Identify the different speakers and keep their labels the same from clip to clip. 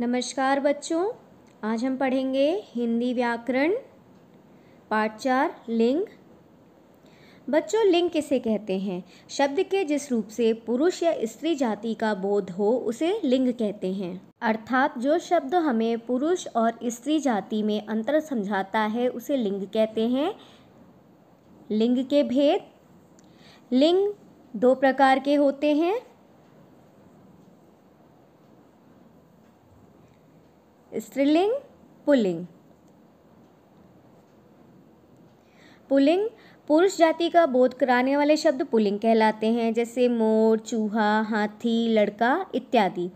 Speaker 1: नमस्कार बच्चों आज हम पढ़ेंगे हिंदी व्याकरण पाठ चार लिंग बच्चों लिंग किसे कहते हैं शब्द के जिस रूप से पुरुष या स्त्री जाति का बोध हो उसे लिंग कहते हैं अर्थात जो शब्द हमें पुरुष और स्त्री जाति में अंतर समझाता है उसे लिंग कहते हैं लिंग के भेद लिंग दो प्रकार के होते हैं स्त्रीलिंग पुलिंग पुलिंग पुरुष जाति का बोध कराने वाले शब्द पुलिंग कहलाते हैं जैसे मोर चूहा हाथी लड़का इत्यादि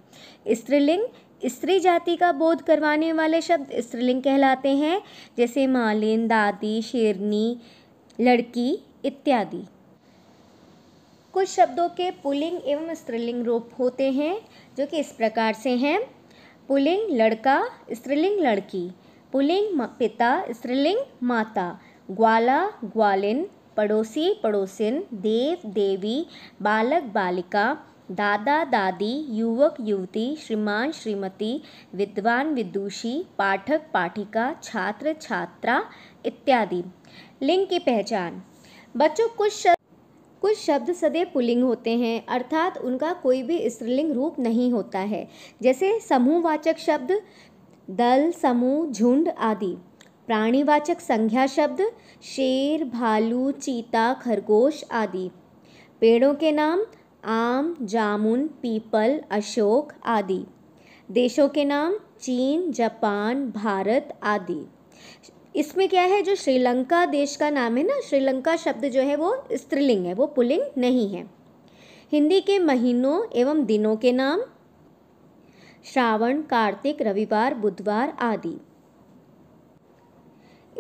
Speaker 1: स्त्रीलिंग स्त्री जाति का बोध करवाने वाले शब्द स्त्रीलिंग कहलाते हैं जैसे मालिन दादी शेरनी लड़की इत्यादि कुछ शब्दों के पुलिंग एवं स्त्रीलिंग रूप होते हैं जो कि इस प्रकार से हैं पुलिंग लड़का स्त्रीलिंग लड़की पुलिंग पिता स्त्रीलिंग माता ग्वाला ग्वालिन पड़ोसी पड़ोसिन देव देवी बालक बालिका दादा दादी युवक युवती श्रीमान श्रीमती विद्वान विदुषी पाठक पाठिका छात्र छात्रा इत्यादि लिंग की पहचान बच्चों कुछ कुछ शब्द सदैव पुलिंग होते हैं अर्थात उनका कोई भी स्त्रीलिंग रूप नहीं होता है जैसे समूहवाचक शब्द दल समूह झुंड आदि प्राणीवाचक संज्ञा शब्द शेर भालू चीता खरगोश आदि पेड़ों के नाम आम जामुन पीपल अशोक आदि देशों के नाम चीन जापान भारत आदि इसमें क्या है जो श्रीलंका देश का नाम है ना श्रीलंका शब्द जो है वो स्त्रीलिंग है वो पुलिंग नहीं है हिंदी के महीनों एवं दिनों के नाम श्रावण कार्तिक रविवार बुधवार आदि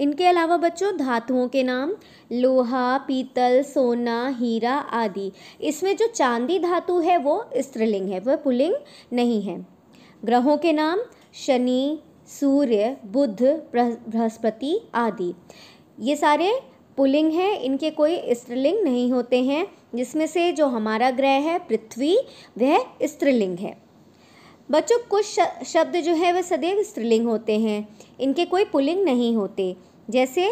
Speaker 1: इनके अलावा बच्चों धातुओं के नाम लोहा पीतल सोना हीरा आदि इसमें जो चांदी धातु है वो स्त्रीलिंग है वह पुलिंग नहीं है ग्रहों के नाम शनि सूर्य बुध बृहस्पति आदि ये सारे पुलिंग हैं इनके कोई स्त्रीलिंग नहीं होते हैं जिसमें से जो हमारा ग्रह है पृथ्वी वह स्त्रीलिंग है बच्चों कुछ शब्द जो है वह सदैव स्त्रीलिंग होते हैं इनके कोई पुलिंग नहीं होते जैसे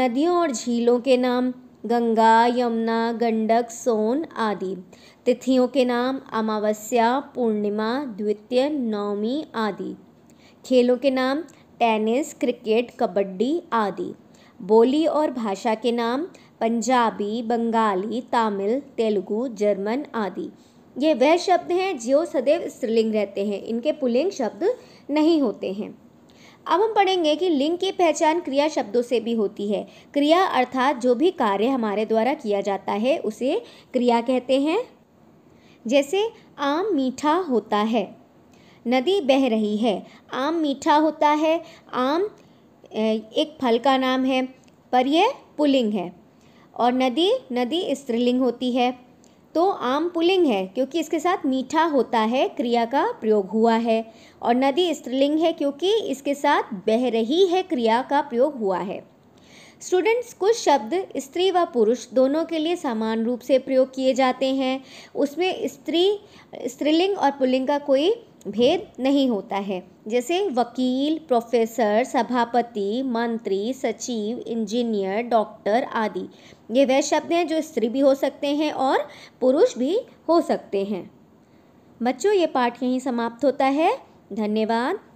Speaker 1: नदियों और झीलों के नाम गंगा यमुना गंडक सोन आदि तिथियों के नाम अमावस्या पूर्णिमा द्वितीय नवमी आदि खेलों के नाम टेनिस क्रिकेट कबड्डी आदि बोली और भाषा के नाम पंजाबी बंगाली तमिल तेलुगु जर्मन आदि ये वह शब्द हैं जो सदैव स्त्रीलिंग रहते हैं इनके पुलिंग शब्द नहीं होते हैं अब हम पढ़ेंगे कि लिंग की पहचान क्रिया शब्दों से भी होती है क्रिया अर्थात जो भी कार्य हमारे द्वारा किया जाता है उसे क्रिया कहते हैं जैसे आम मीठा होता है नदी बह रही है आम मीठा होता है आम एक फल का नाम है पर यह पुलिंग है और नदी नदी स्त्रीलिंग होती है तो आम पुलिंग है क्योंकि इसके साथ मीठा होता है क्रिया का प्रयोग हुआ है और नदी स्त्रीलिंग है क्योंकि इसके साथ बह रही है क्रिया का प्रयोग हुआ है स्टूडेंट्स कुछ शब्द स्त्री व पुरुष दोनों के लिए समान रूप से प्रयोग किए जाते हैं उसमें स्त्री स्त्रीलिंग और पुलिंग का कोई भेद नहीं होता है जैसे वकील प्रोफेसर सभापति मंत्री सचिव इंजीनियर डॉक्टर आदि ये वह शब्द हैं जो स्त्री भी हो सकते हैं और पुरुष भी हो सकते हैं बच्चों ये पाठ यहीं समाप्त होता है धन्यवाद